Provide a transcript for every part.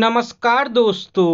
नमस्कार दोस्तों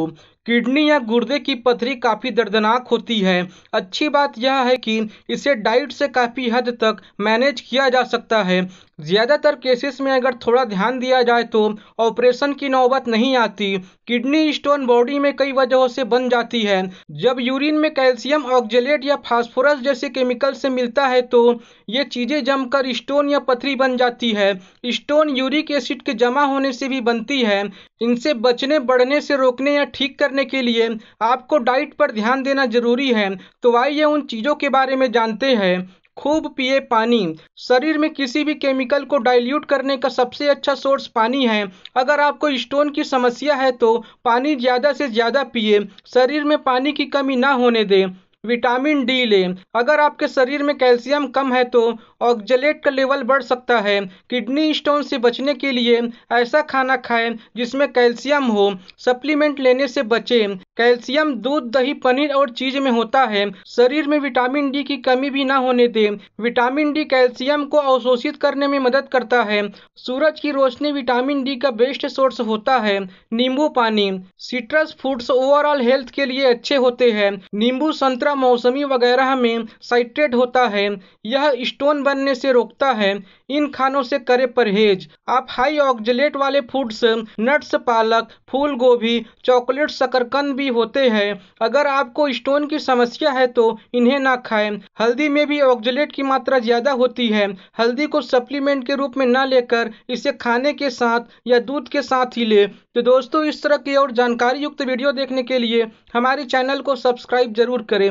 किडनी या गुर्दे की पथरी काफ़ी दर्दनाक होती है अच्छी बात यह है कि इसे डाइट से काफ़ी हद तक मैनेज किया जा सकता है ज़्यादातर केसेस में अगर थोड़ा ध्यान दिया जाए तो ऑपरेशन की नौबत नहीं आती किडनी स्टोन बॉडी में कई वजहों से बन जाती है जब यूरिन में कैल्शियम ऑक्जेलेट या फास्फोरस जैसे केमिकल से मिलता है तो ये चीज़ें जमकर स्टोन या पथरी बन जाती है स्टोन यूरिक एसिड के जमा होने से भी बनती है इनसे बचने बढ़ने से रोकने या ठीक करने करने के लिए आपको डाइट पर ध्यान देना जरूरी है तो आइए उन चीज़ों के बारे में जानते हैं खूब पिए पानी शरीर में किसी भी केमिकल को डाइल्यूट करने का सबसे अच्छा सोर्स पानी है अगर आपको स्टोन की समस्या है तो पानी ज़्यादा से ज़्यादा पिए शरीर में पानी की कमी ना होने दें विटामिन डी लें अगर आपके शरीर में कैल्शियम कम है तो ऑक्जलेट का लेवल बढ़ सकता है किडनी स्टोन से बचने के लिए ऐसा खाना खाएं जिसमें कैल्शियम हो सप्लीमेंट लेने से बचें कैल्शियम दूध दही पनीर और चीज में होता है शरीर में विटामिन डी की कमी भी ना होने दें विटामिन डी कैल्शियम को अवशोषित करने में मदद करता है सूरज की रोशनी विटामिन डी का बेस्ट सोर्स होता है नींबू पानी सिट्रस फ्रूट्स ओवरऑल हेल्थ के लिए अच्छे होते हैं नींबू संतरा दूसरा मौसमी वगैरह में साइट्रेट होता है यह स्टोन बनने से रोकता है इन खानों से करें परहेज आप हाई ऑक्जलेट वाले फूड्स नट्स पालक फूल गोभी चॉकलेट शकरकंद भी होते हैं अगर आपको स्टोन की समस्या है तो इन्हें ना खाएं हल्दी में भी ऑक्जलेट की मात्रा ज़्यादा होती है हल्दी को सप्लीमेंट के रूप में ना लेकर इसे खाने के साथ या दूध के साथ ही ले तो दोस्तों इस तरह की और जानकारी युक्त वीडियो देखने के लिए हमारे चैनल को सब्सक्राइब जरूर करें